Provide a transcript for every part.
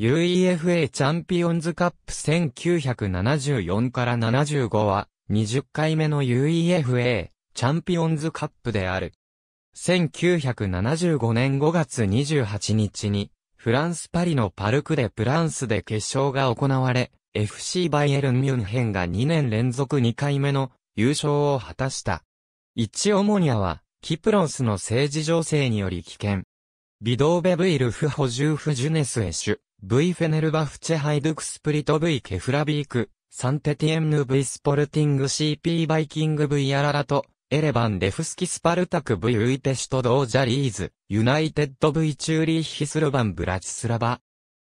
UEFA チャンピオンズカップ1974から75は20回目の UEFA チャンピオンズカップである。1975年5月28日にフランスパリのパルクでプランスで決勝が行われ FC バイエルンミュンヘンが2年連続2回目の優勝を果たした。一オモニアはキプロスの政治情勢により危険。ビドーベブイルフ補充フジュネスエシュ。V フェネルバフチェハイドゥクスプリト V ケフラビーク、サンテティエンヌ V スポルティング CP バイキング V アララト、エレバンデフスキスパルタク V ウイペシュトドージャリーズ、ユナイテッド V チューリッヒスルバンブラチスラバ。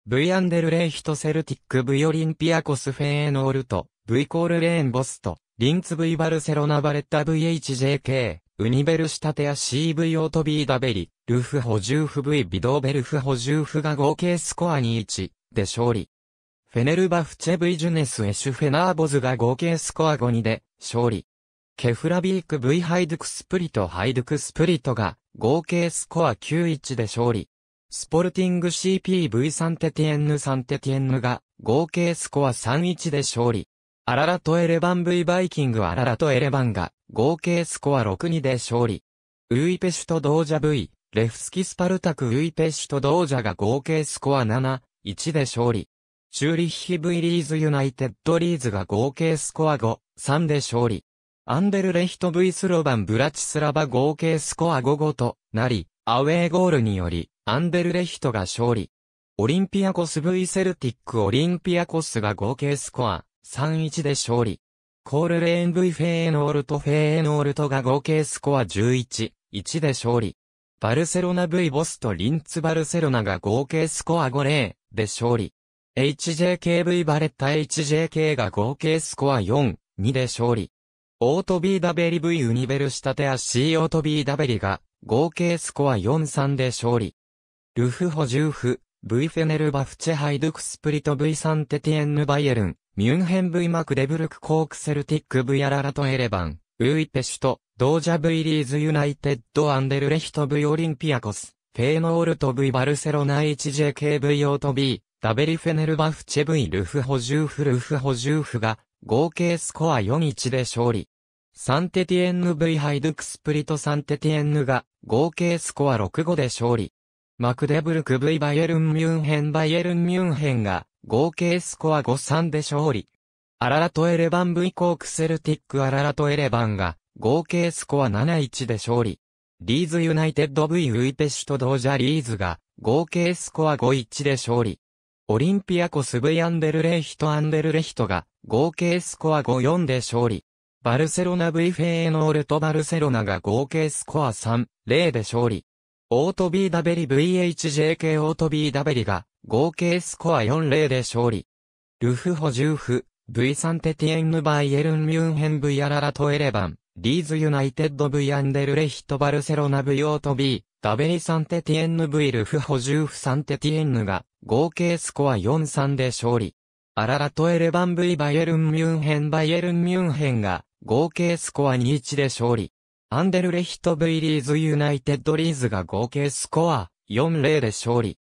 V アンデルレイヒトセルティック V オリンピアコスフェーノールト、V コールレーンボスト、リンツ V バルセロナバレッタ VHJK。ウニベルシタテや CV オートビーダベリ、ルフ補充フ V ビドーベルフ補充フが合計スコアに1で勝利。フェネルバフチェブイジュネスエシュフェナーボズが合計スコア5 2で勝利。ケフラビーク V ハイドクスプリとハイドクスプリトが合計スコア91で勝利。スポルティング CPV サンテティエンヌサンテティエンヌが合計スコア31で勝利。アララとエレバン V バイキングアララとエレバンが、合計スコア6-2で勝利。ウーイペシュとドージャ V、レフスキスパルタクウーイペシュとドージャが合計スコア7、1で勝利。チューリッヒ V リーズユナイテッドリーズが合計スコア5、3で勝利。アンデルレヒト V スロバンブラチスラバ合計スコア5 5となり、アウェーゴールにより、アンデルレヒトが勝利。オリンピアコス V セルティックオリンピアコスが合計スコア3-1で勝利。コールレーン V フェーノールとフェーノールとが合計スコア11、1で勝利。バルセロナ V ボスとリンツバルセロナが合計スコア5、0で勝利。HJKV バレッタ HJK が合計スコア4、2で勝利。オートビーダベリ V ユニベルシタテア C オートビーダベリが合計スコア4、3で勝利。ルフホジューフ、V フェネルバフチェハイドクスプリト V サンテティエンヌバイエルン、ミュンヘン V マクデブルクコークセルティック V アララトエレバン、ウーイペシュト、ドージャ V リーズユナイテッドアンデルレヒト V オリンピアコス、フェーノールト V バルセロナ HJKV オート B、ダベリフェネルバフチェ V ルフホジューフルフホジューフが、合計スコア4-1で勝利。サンテティエンヌ V ハイドクスプリトサンテティエンヌが合計スコア6-5で勝利。マクデブルク V バイエルン・ミュンヘンバイエルン・ミュンヘンが合計スコア5-3で勝利。アララトエレバン V コークセルティックアララトエレバンが合計スコア7-1で勝利。リーズユナイテッド V ウイペシュとドージャリーズが合計スコア5-1で勝利。オリンピアコス V アンデルレヒトアンデルレヒトが合計スコア5-4で勝利。バルセロナ V フェーノールとバルセロナが合計スコア3-0で勝利。オートビーダベリ v h j k オートビーダベリが合計スコア4-0で勝利。ルフホジューフ、V サンテティエンヌバイエルンミュンヘン V アララトエレバン、リーズユナイテッド V アンデルレヒトバルセロナ V オートビー、ダベリサンテティエンヌ V ルフホジューフサンテティエンヌが合計スコア4-3で勝利。アララトエレバン V バイエルンミュンヘンバイエルンミュンヘンが合計スコア2-1で勝利。アンデルレヒト・ v イリーズ・ユナイテッド・リーズが合計スコア4-0で勝利。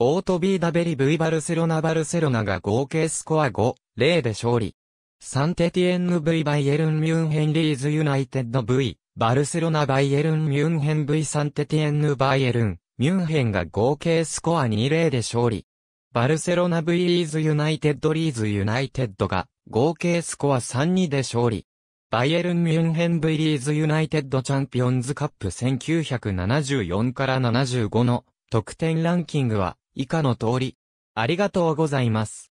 オート・ビーダベリ・ブイ・バルセロナ・バルセロナが合計スコア5-0で勝利。サンテティエンヌ V バイエルン・ミュンヘン・リーズ・ユナイテッド V、バルセロナ・バイエルン・ミュンヘン V サンテティエンヌ・バイエルン、ミュンヘンが合計スコア2-0で勝利。バルセロナ V リーズ・ユナイテッド・リーズ・ユナイテッドが合計スコア3-2で勝利。バイエルン・ミュンヘン・ブイリーズ・ユナイテッド・チャンピオンズ・カップ1974から75の得点ランキングは以下の通り。ありがとうございます。